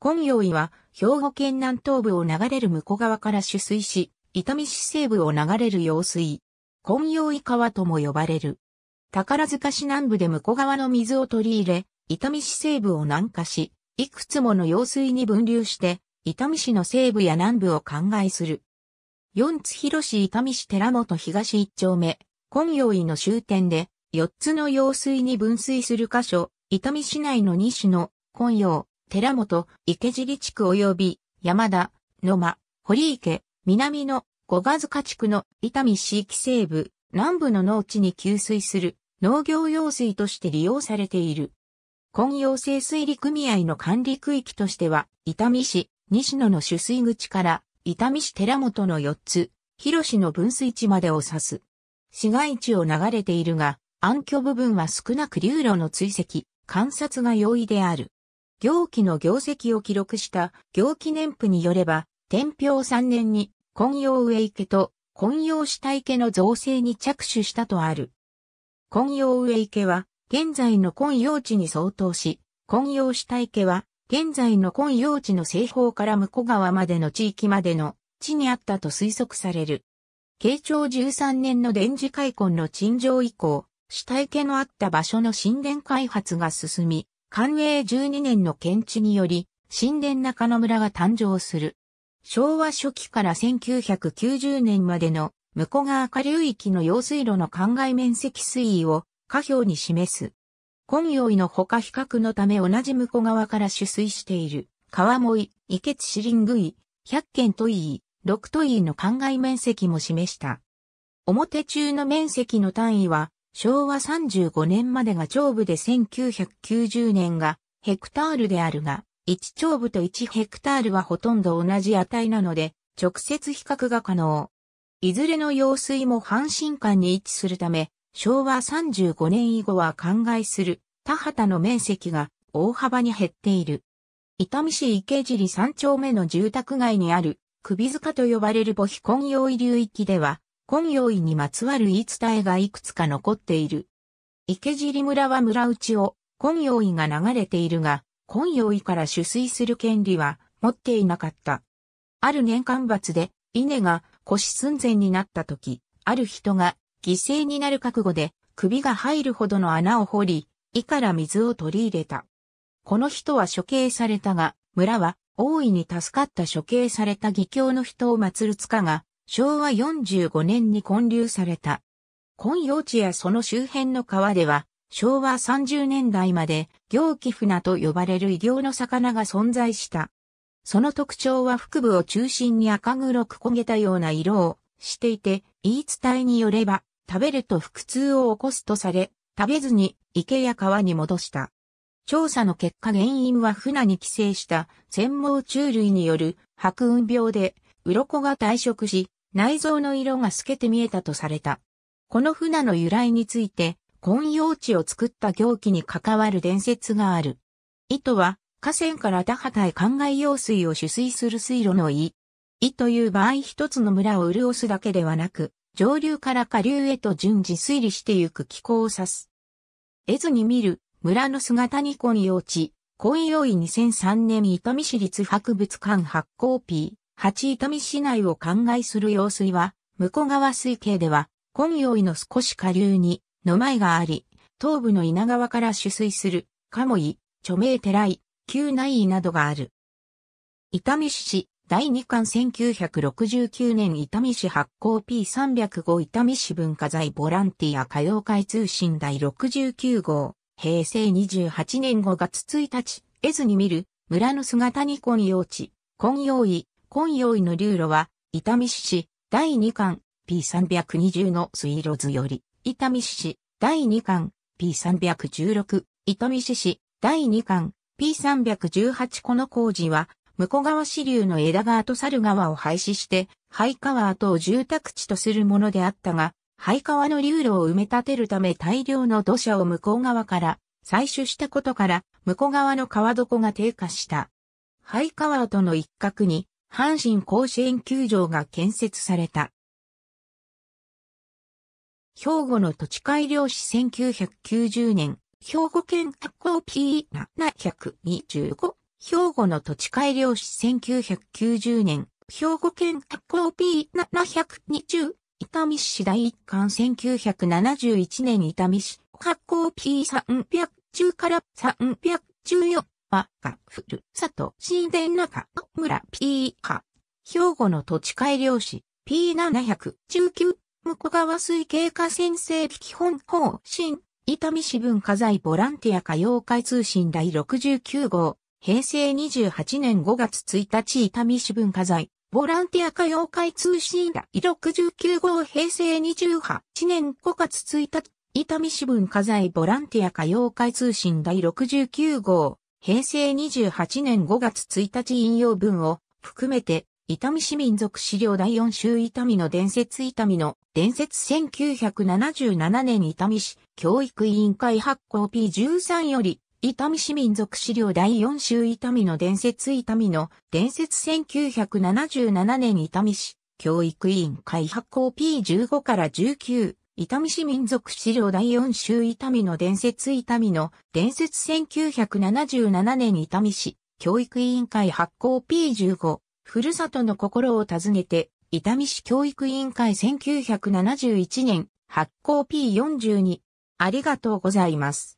今陽井は、兵庫県南東部を流れる向こう川から取水し、伊丹市西部を流れる用水。今陽井川とも呼ばれる。宝塚市南部で向こう川の水を取り入れ、伊丹市西部を南下し、いくつもの用水に分流して、伊丹市の西部や南部を灌漑する。四つ広市伊丹市寺本東一丁目、今陽井の終点で、四つの用水に分水する箇所、伊丹市内の西の、今用、寺本、池尻地区及び山田、野間、堀池、南の五ヶ塚地区の伊丹市域西部、南部の農地に給水する農業用水として利用されている。混用性水利組合の管理区域としては、伊丹市、西野の取水口から、伊丹市寺本の4つ、広市の分水地までを指す。市街地を流れているが、暗渠部分は少なく流路の追跡、観察が容易である。行基の業績を記録した行記年譜によれば、天平3年に、混葉上池と混葉下池の造成に着手したとある。混葉上池は、現在の混用地に相当し、混葉下池は、現在の混用地の西方から向こう側までの地域までの地にあったと推測される。慶長13年の電磁開墾の陳情以降、下池のあった場所の神殿開発が進み、寛永12年の検地により、神殿中野村が誕生する。昭和初期から1990年までの向こう下流域の用水路の灌漑面積推移を下表に示す。今用意のほか比較のため同じ向こう側から取水している川森、池津シリングイ、百軒といい、六都いの灌漑面積も示した。表中の面積の単位は昭和35年までが長部で1990年がヘクタールであるが、1長部と1ヘクタールはほとんど同じ値なので、直接比較が可能。いずれの用水も阪神間に位置するため、昭和35年以後は灌漑する田畑の面積が大幅に減っている。伊丹市池尻3丁目の住宅街にある首塚と呼ばれる母飛根用遺流域では、今用意にまつわる言い伝えがいくつか残っている。池尻村は村内を、今用意が流れているが、今用意から取水する権利は持っていなかった。ある年間罰で、稲が腰寸前になった時、ある人が犠牲になる覚悟で首が入るほどの穴を掘り、胃から水を取り入れた。この人は処刑されたが、村は大いに助かった処刑された義教の人を祀る塚が昭和45年に混流された。混用地やその周辺の川では、昭和30年代まで、行基船と呼ばれる異形の魚が存在した。その特徴は腹部を中心に赤黒く焦げたような色をしていて、言い伝えによれば、食べると腹痛を起こすとされ、食べずに池や川に戻した。調査の結果原因は船に寄生した繊毛虫類による白雲病で、鱗が退色し、内臓の色が透けて見えたとされた。この船の由来について、根用地を作った行基に関わる伝説がある。糸は、河川から田畑へ灌漑用水を取水する水路の意。意という場合一つの村を潤すだけではなく、上流から下流へと順次推理してゆく気候を指す。絵図に見る、村の姿に根用地、根用意2003年伊丹市立博物館発行 P。八伊丹市内を灌漑する用水は、向川水系では、今用意の少し下流に、の前があり、東部の稲川から取水する、鴨居、著名寺井、旧内井などがある。伊丹市、第二巻1969年伊丹市発行 P305 伊丹市文化財ボランティア歌謡会通信第69号、平成28年5月1日、絵図に見る、村の姿に今用地、今用意、今用意の流路は、伊丹市市第2巻 P320 の水路図より、伊丹市市第2巻 P316、伊丹市市第2巻 P318 この工事は、向川支流の枝川と猿川を廃止して、灰川跡を住宅地とするものであったが、灰川の流路を埋め立てるため大量の土砂を向こう側から採取したことから、向こう側の川床が低下した。廃川跡の一角に阪神甲子園球場が建設された。兵庫の土地改良市1990年、兵庫県発行 P725。兵庫の土地改良市1990年、兵庫県発行 P720。伊丹市第一巻1971年伊丹市発行 P310 から314。ま、が、ふる、さと、神殿中、村、ー、か、兵庫の土地改良士、P719、向川水経過先生基本方針、伊丹市文化財ボランティア歌謡会通信第69号、平成28年5月1日伊丹市文化財、ボランティア歌妖怪通信第69号平成28年5月1日、伊丹市文化財ボランティア歌妖怪通信第69号、平成28年5月1日引用文を含めて、伊丹市民族資料第4週伊丹の伝説伊丹の伝説1977年伊丹市教育委員会発行 P13 より、伊丹市民族資料第4週伊丹の伝説伊丹の伝説1977年伊丹市教育委員会発行 P15 から19伊丹市民族資料第4州伊丹の伝説伊丹の伝説1977年伊丹市教育委員会発行 P15 ふるさとの心を訪ねて伊丹市教育委員会1971年発行 P42 ありがとうございます。